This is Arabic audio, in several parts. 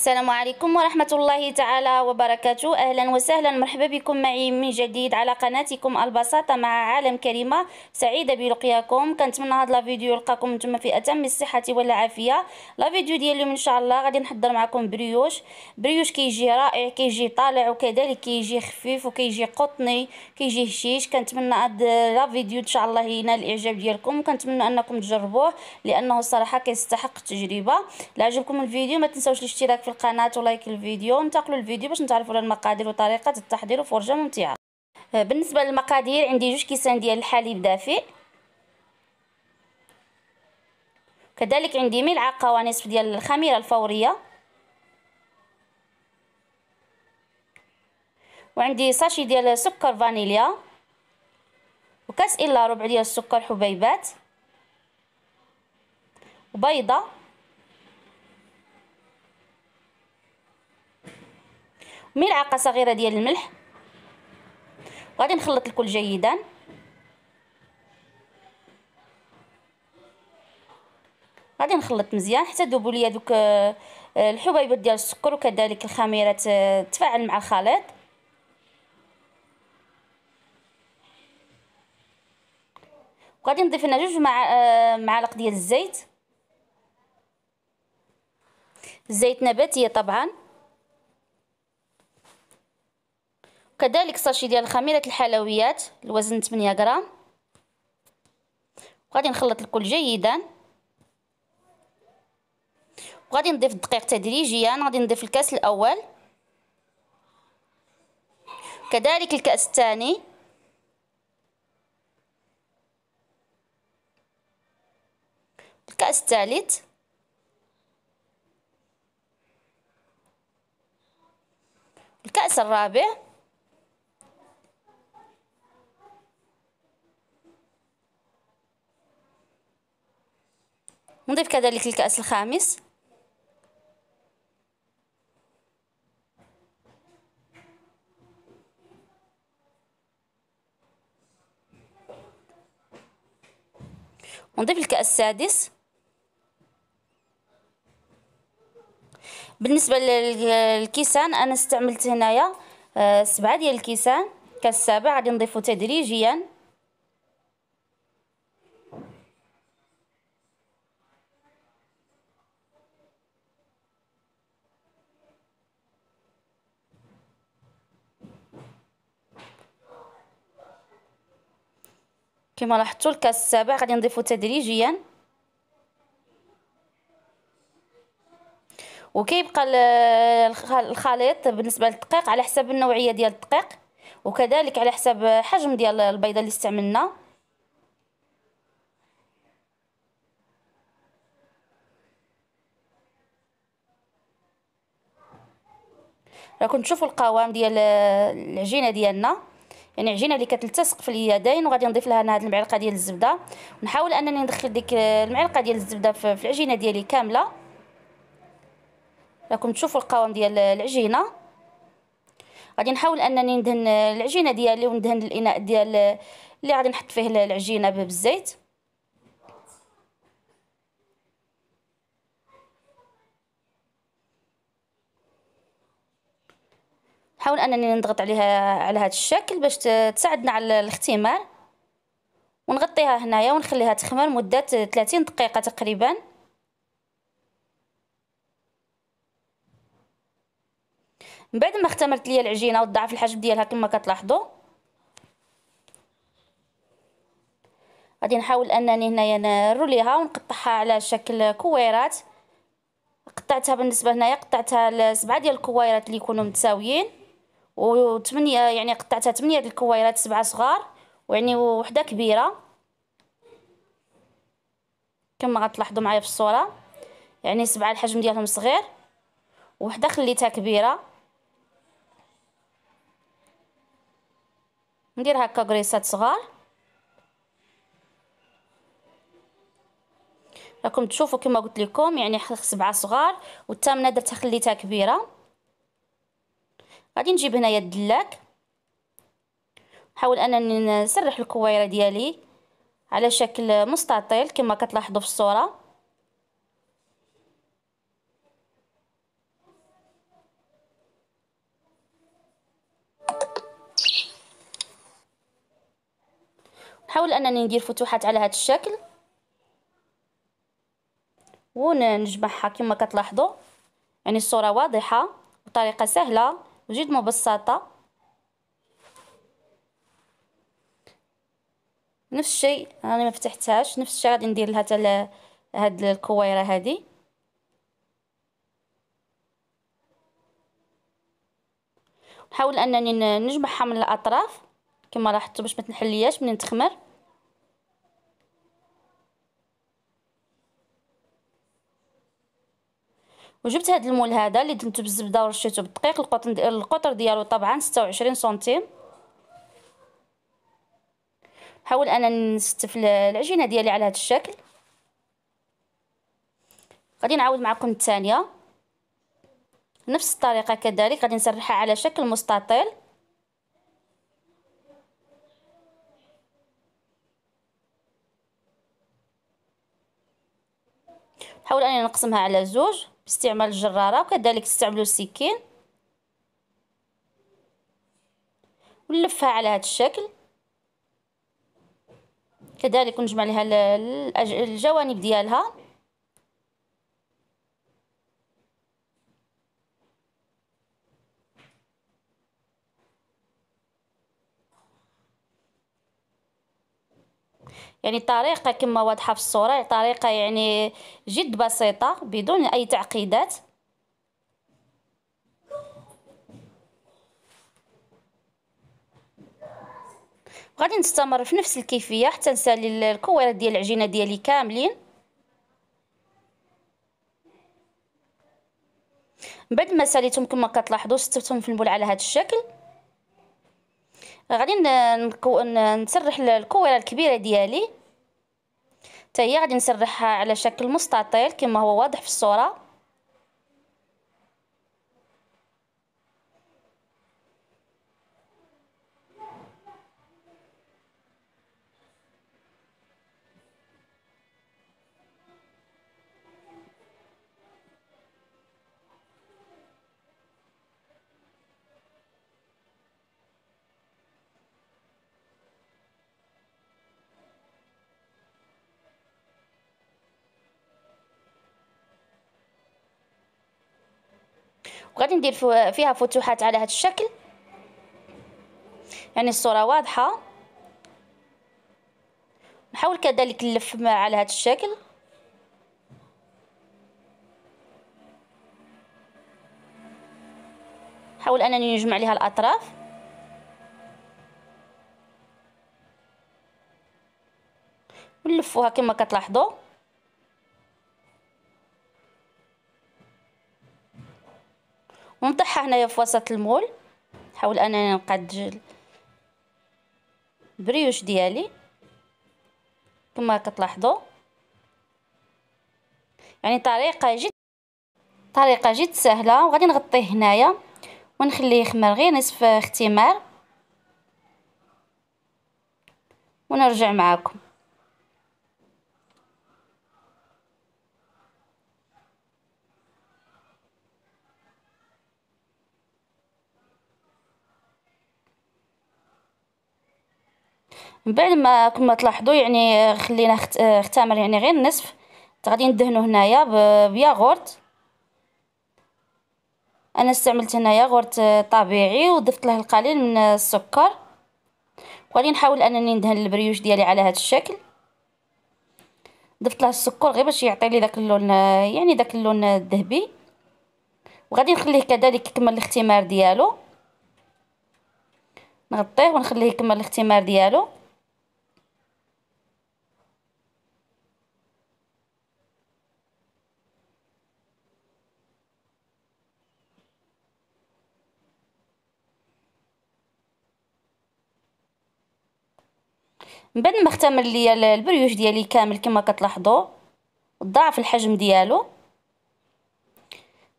السلام عليكم ورحمة الله تعالى وبركاته أهلا وسهلا مرحبا بكم معي من جديد على قناتكم البساطة مع عالم كريمة سعيدة بلقياكم كنتمنى هاد لا يلقاكم نتوما في أتم الصحة والعافية الفيديو ديال اليوم إن شاء الله غادي نحضر معكم بريوش بريوش كيجي رائع كيجي طالع وكذلك كيجي خفيف وكيجي قطني كيجي هشيش كنتمنى هاد لا إن شاء الله ينال الإعجاب ديالكم كنتمنى أنكم تجربوه لأنه الصراحة كيستحق التجربة إلا عجبكم الفيديو ما تنسوش الاشتراك في القناه ولايك الفيديو ونتقلوا الفيديو باش نتعرفوا على المقادير وطريقه التحضير وفرجه ممتعه آه، بالنسبه للمقادير عندي جوج كيسان ديال الحليب دافئ كذلك عندي ملعقه ونصف ديال الخميره الفوريه وعندي ساشي ديال سكر فانيليا وكاس الا ربع ديال السكر حبيبات وبيضه ملعقه صغيره ديال الملح وغادي نخلط الكل جيدا غادي نخلط مزيان حتى ذوبوا ليا دوك آه، آه، الحبيبات ديال السكر وكذلك الخميره تفاعل مع الخليط وغادي نضيف لنا جوج مع آه، معالق ديال الزيت زيت نباتيه طبعا كذلك ساشي ديال خميره الحلويات الوزن 8 غرام وغادي نخلط الكل جيدا وغادي نضيف الدقيق تدريجيا غادي نضيف الكاس الاول كذلك الكاس الثاني الكاس الثالث الكاس الرابع نضيف كذلك الكأس الخامس ونضيف الكأس السادس بالنسبة للكيسان أنا استعملت هنايا آه، سبعة ديال الكيسان كأس سابع غادي نضيفو تدريجيا كما لاحظتوا الكاس السابع غادي نضيفو تدريجيا وكيبقى الخليط بالنسبه للدقيق على حسب النوعيه ديال الدقيق وكذلك على حسب حجم ديال البيضه اللي استعملنا راكم تشوفوا القوام ديال العجينه ديالنا يعني عجينه اللي كتلتصق في اليدين وغادي نضيف لها انا هذه المعلقه ديال الزبده ونحاول انني ندخل ديك المعلقه ديال الزبده في العجينه ديالي كامله راكم تشوفوا القوام ديال العجينه غادي نحاول انني ندهن العجينه ديالي وندهن الاناء ديال اللي غادي نحط فيه العجينه بالزيت حاول انني نضغط عليها على هذا الشكل باش تساعدنا على الاختمار ونغطيها هنايا ونخليها تخمر مده 30 دقيقه تقريبا من بعد ما اختمرت ليا العجينه وضعف الحجم ديالها كما كتلاحظوا غادي نحاول انني هنايا نروليها ونقطعها على شكل كويرات قطعتها بالنسبه هنايا قطعتها لسبعه ديال الكويرات اللي يكونوا متساويين وثمانية يعني قطعتها ثمانية الكويرات سبعة صغار ويعني وحده كبيره كما غتلاحظوا معايا في الصوره يعني سبعه الحجم ديالهم صغير وحده خليتها كبيره ندير هكا كريسات صغار راكم تشوفوا كما قلت لكم يعني سبعه صغار والثامنه درتها خليتها كبيره غادي نجيب هنايا الدلاك نحاول انني نسرح الكويره ديالي على شكل مستطيل كما كتلاحظوا في الصوره نحاول انني ندير فتوحات على هذا الشكل ونجمعها كما كتلاحظوا يعني الصوره واضحه بطريقه سهله وجد مبسطة نفس الشيء راني ما فتحتهاش نفس الشيء غادي ندير لها حتى هاد الكويره هادي نحاول انني نجمعها من الاطراف كما لاحظتوا باش ما تنحلياش منين تخمر وجبت هذا المول هذا اللي دنتو بالزبده ورشيتو بالدقيق القطن القطر ديالو طبعا 26 سنتيم نحاول انا نستف العجينه ديالي على هذا الشكل غادي نعاود معكم الثانيه نفس الطريقه كذلك غادي نسرحها على شكل مستطيل نحاول انني نقسمها على زوج باستعمال الجراره وكذلك تستعملوا السكين ونلفها على هذا الشكل كذلك نجمع لها الجوانب ديالها يعني طريقه كما واضحه في الصوره طريقه يعني جد بسيطه بدون اي تعقيدات غادي نستمر في نفس الكيفيه حتى نسالي الكويرات ديال العجينه ديالي كاملين بعد ما ساليتهم كما كتلاحظوا سطبتهم في المول على هذا الشكل غادي نكو... نسرح الكويره الكبيره ديالي حتى هي غادي نسرحها على شكل مستطيل كما هو واضح في الصوره وغادي ندير فيها فتوحات على هذا الشكل يعني الصوره واضحه نحاول كذلك نلف على هذا الشكل نحاول انني نجمع لها الاطراف ونلفوها كما كتلاحظوا ونطيحها هنايا في وسط المول نحاول انني نقاد البريوش ديالي كما كتلاحظوا يعني طريقه جد طريقه جد سهله وغادي نغطيه هنايا ونخليه يخمر غير نصف اختمار ونرجع معاكم من بعد ما كما تلاحظوا يعني خلينا اختامر آه، يعني غير النصف غادي ندهنو هنايا بياغورت انا استعملت هنا ياغورت طبيعي وضفت له القليل من السكر وغادي نحاول انني ندهن البريوش ديالي على هذا الشكل ضفت له السكر غير باش يعطي لي داك اللون يعني داك اللون الذهبي وغادي نخليه كذلك يكمل الاختمار ديالو نغطيه ونخليه يكمل الاختمار ديالو من بعد ما اختمر ليا البريوش ديالي كامل كما كتلاحظوا ضاعف الحجم ديالو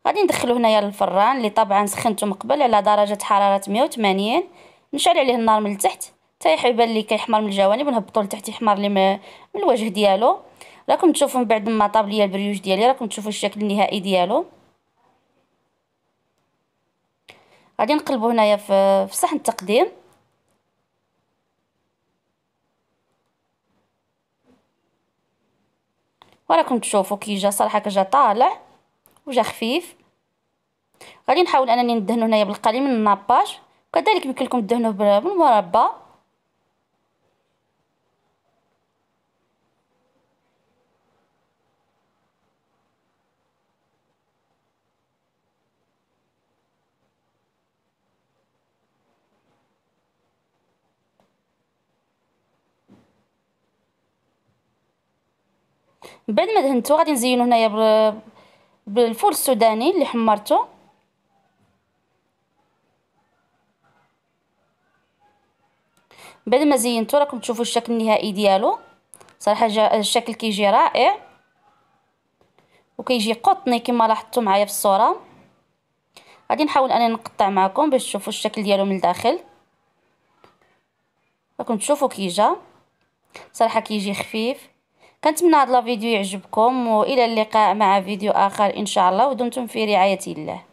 غادي ندخلو هنايا للفران اللي طبعا سخنته من قبل على درجه حراره 180 نشعل عليه النار من التحت حتى يبان لي كيحمر من الجوانب ونهبطو لتحت يحمر لي من الوجه ديالو راكم تشوفوا من بعد ما طاب ليا البريوش ديالي راكم تشوفوا الشكل النهائي ديالو غادي نقلبو هنايا في صحن التقديم وراكم تشوفوا كي جا صراحه كجا طالع وجا خفيف غادي نحاول انني ندهنو هنايا بالقليل من الناباج كذلك يمكن لكم تدهنوه بالمربى من بعد ما دهنتو غادي نزينو هنايا بالفول السوداني اللي حمرته بعد ما زينتو راكم تشوفوا الشكل النهائي ديالو صراحه جا الشكل كيجي رائع وكيجي قطني كما لاحظتوا معايا في الصوره غادي نحاول انني نقطع معكم باش تشوفوا الشكل ديالو من الداخل راكم تشوفوا كي جا صراحه كيجي خفيف كنتمنى هذا الفيديو يعجبكم والى اللقاء مع فيديو اخر ان شاء الله ودمتم في رعايه الله